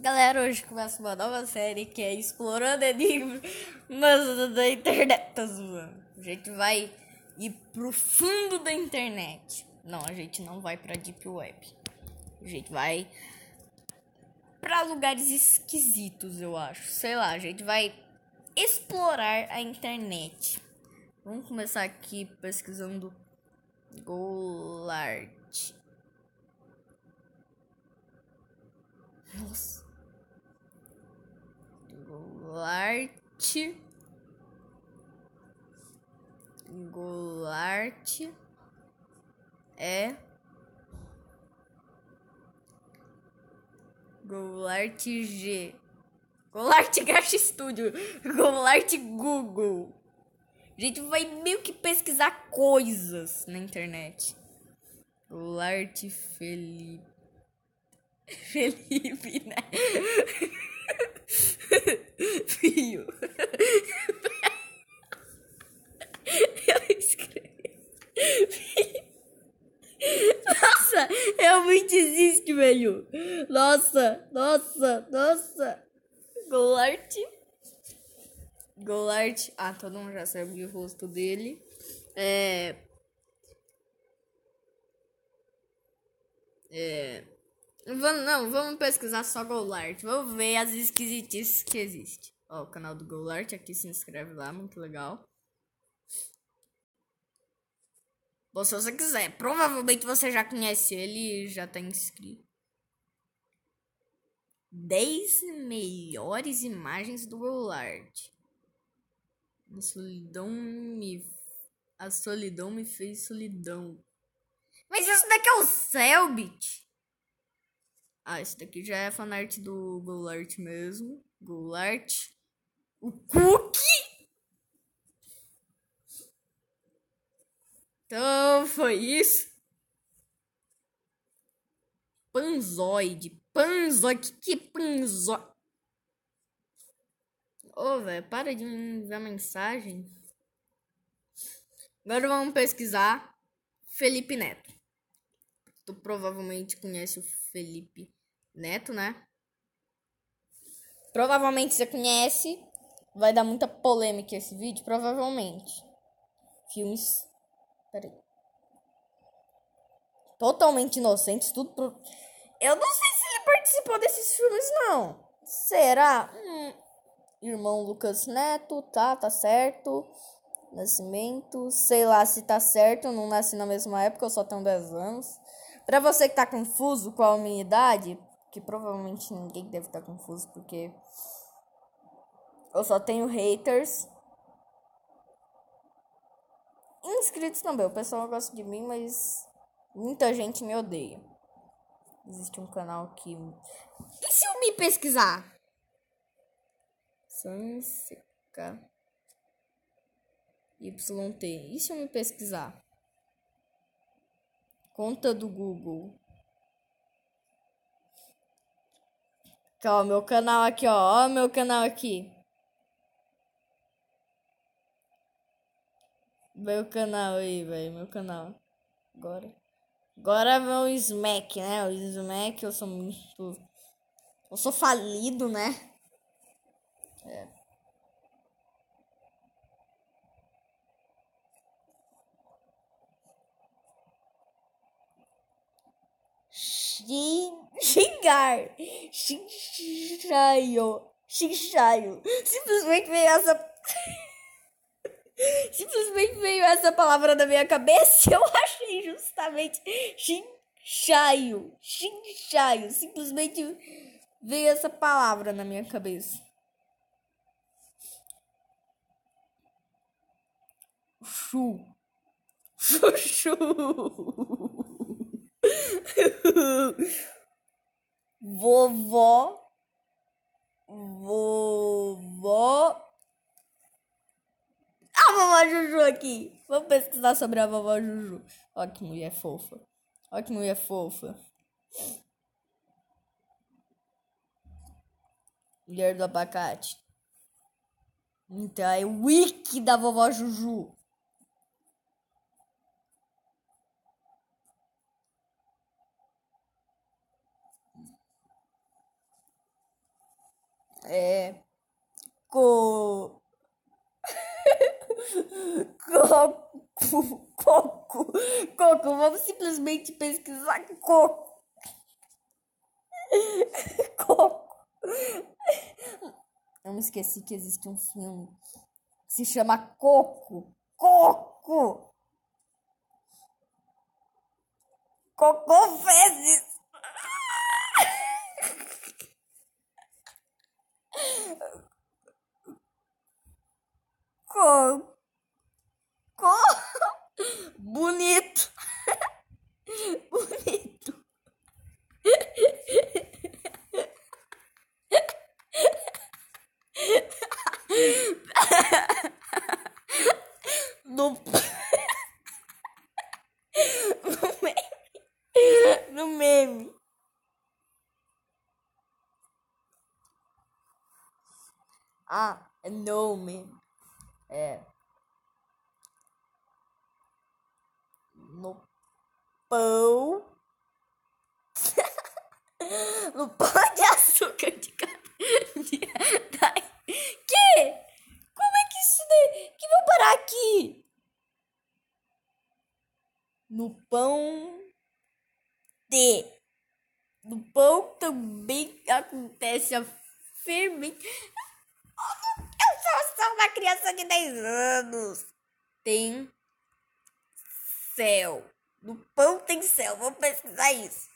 Galera, hoje começa uma nova série que é Explorando Enigmas da Internet. Tá zoando. A gente vai ir pro fundo da internet. Não, a gente não vai pra Deep Web. A gente vai pra lugares esquisitos, eu acho. Sei lá, a gente vai explorar a internet. Vamos começar aqui pesquisando Golart. Nossa. Goulart. Goulart é Goulart G. Goulart Gacha Studio. Goulart Google. A gente vai meio que pesquisar coisas na internet. Goulart Felipe. Felipe, né? Nossa, nossa, nossa. Goulart. Goulart. Ah, todo mundo já sabe o rosto dele. É. É. Vamos, não, vamos pesquisar só Goulart. Vamos ver as esquisitices que existem. Ó, o canal do Goulart aqui, se inscreve lá, muito legal. Bom, se você quiser, provavelmente você já conhece ele e já tá inscrito. 10 melhores imagens do World. A solidão me. A solidão me fez solidão. Mas isso daqui é o Selbit! Ah, isso daqui já é fanart do Goulart mesmo. Goulart. O Cookie! Então foi isso. Panzoide panzo, que que panzo? Ô, oh, velho, para de me enviar mensagem. Agora vamos pesquisar Felipe Neto. Tu provavelmente conhece o Felipe Neto, né? Provavelmente você conhece. Vai dar muita polêmica esse vídeo, provavelmente. Filmes. Peraí. Totalmente inocentes, tudo pro... Eu não sei participar desses filmes, não. Será? Hum. Irmão Lucas Neto, tá, tá certo. Nascimento, sei lá se tá certo, não nasci na mesma época, eu só tenho 10 anos. Pra você que tá confuso com a minha idade, que provavelmente ninguém deve estar tá confuso, porque eu só tenho haters. Inscritos também, o pessoal gosta de mim, mas muita gente me odeia. Existe um canal que. E se eu me pesquisar? Sanseca YT. E se eu me pesquisar? Conta do Google. Ó, meu canal aqui, ó. Ó, meu canal aqui. Meu canal aí, velho. Meu canal. Agora. Agora vem o Smack, né? O Smack, eu sou muito. Eu sou falido, né? É. Xingar. Xinchaio. Xinchaio. Simplesmente veio essa. Simplesmente veio essa palavra na minha cabeça e eu achei justamente chinchaio. Chinchaio. Simplesmente veio essa palavra na minha cabeça. Chu. Chuchu. Vovó. Vovó a vovó Juju aqui. Vamos pesquisar sobre a vovó Juju. Olha que mulher fofa. Olha que mulher fofa. Mulher do abacate. Então, é o wiki da vovó Juju. É. Co. Coco, coco, coco. Vamos simplesmente pesquisar coco. Coco. Eu me esqueci que existe um filme que se chama Coco. Coco! coco fezes! no pão. no pão de açúcar de cada Que? Como é que isso daí? Que vou parar aqui? No pão de. No pão também acontece a fermentação. Eu sou só uma criança de 10 anos. Tem céu. No pão tem céu. vou pesquisar isso.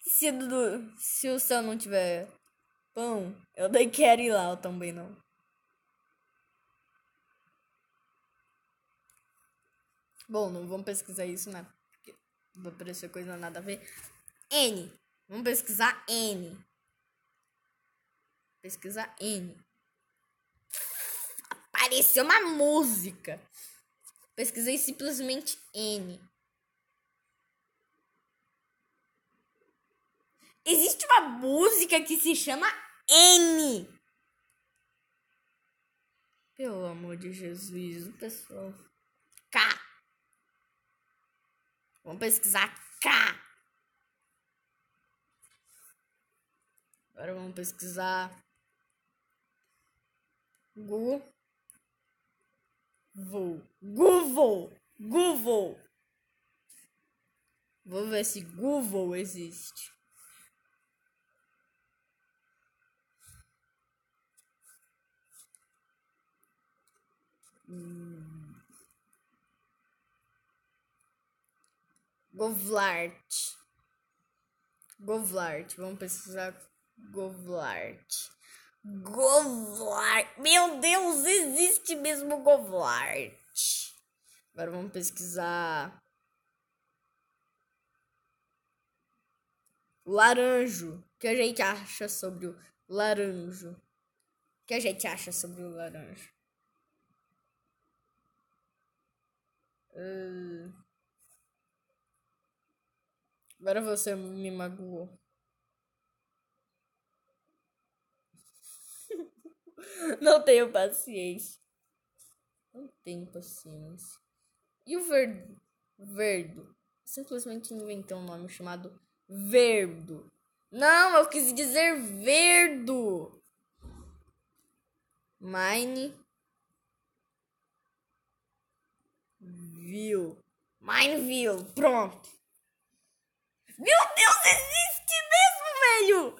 Se, do, se o céu não tiver pão, eu nem quero ir lá eu também não. Bom, não vamos pesquisar isso, né? Porque vai aparecer coisa nada a ver. N. Vamos pesquisar N. Pesquisar N. Parecia uma música. Pesquisei simplesmente N. Existe uma música que se chama N. Pelo amor de Jesus, o pessoal. K. Vamos pesquisar K. Agora vamos pesquisar Google. Vou. Google. Google. Vou ver se Google existe. Hum. Govlart. Govlart. Vamos pesquisar Govlart. Govart. Meu Deus, existe mesmo Govart. Agora vamos pesquisar. Laranjo. O que a gente acha sobre o laranjo? O que a gente acha sobre o laranjo? Uh... Agora você me magoou. Não tenho paciência. Não tenho paciência. E o Verdo? Verdo. Simplesmente inventou um nome chamado Verdo. Não, eu quis dizer Verdo. Mine. Viu. Mine viu. Pronto. Meu Deus, existe mesmo, velho!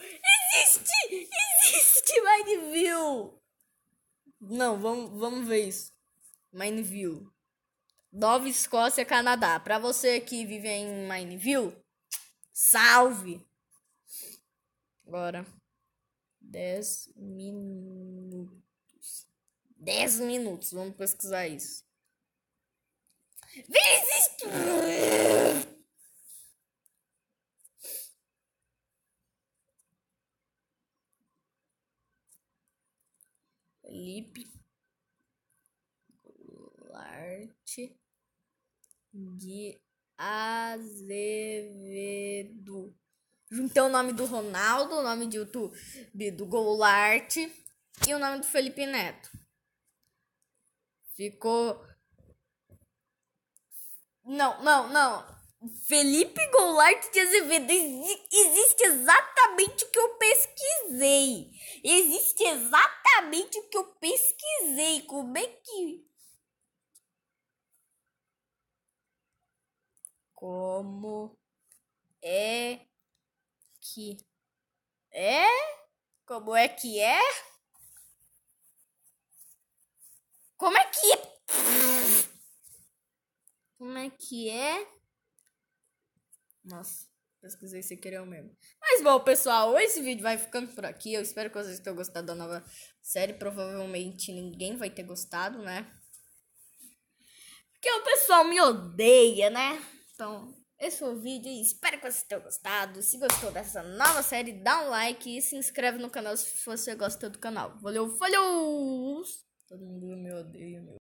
Existe! Existe Mineville! Não, vamos, vamos ver isso. Mineville, Nova Escócia, Canadá. Para você que vive em Mineville, salve! Agora. 10 minutos. 10 minutos. Vamos pesquisar isso. Visit! Felipe Goulart de Azevedo. Juntei o nome do Ronaldo, o nome de YouTube do Goulart e o nome do Felipe Neto. Ficou. Não, não, não. Felipe Goulart de Azevedo, existe exatamente o que eu pesquisei. Existe exatamente o que eu pesquisei. Como é que. Como é que. É? Como é que é? Como é que. É? Como é que é? Nossa, pesquisei sem querer eu mesmo. Mas bom, pessoal, esse vídeo vai ficando por aqui. Eu espero que vocês tenham gostado da nova série. Provavelmente ninguém vai ter gostado, né? Porque o pessoal me odeia, né? Então, esse foi o vídeo. Espero que vocês tenham gostado. Se gostou dessa nova série, dá um like e se inscreve no canal se você gosta do canal. Valeu, falhou! Todo mundo me odeia, meu.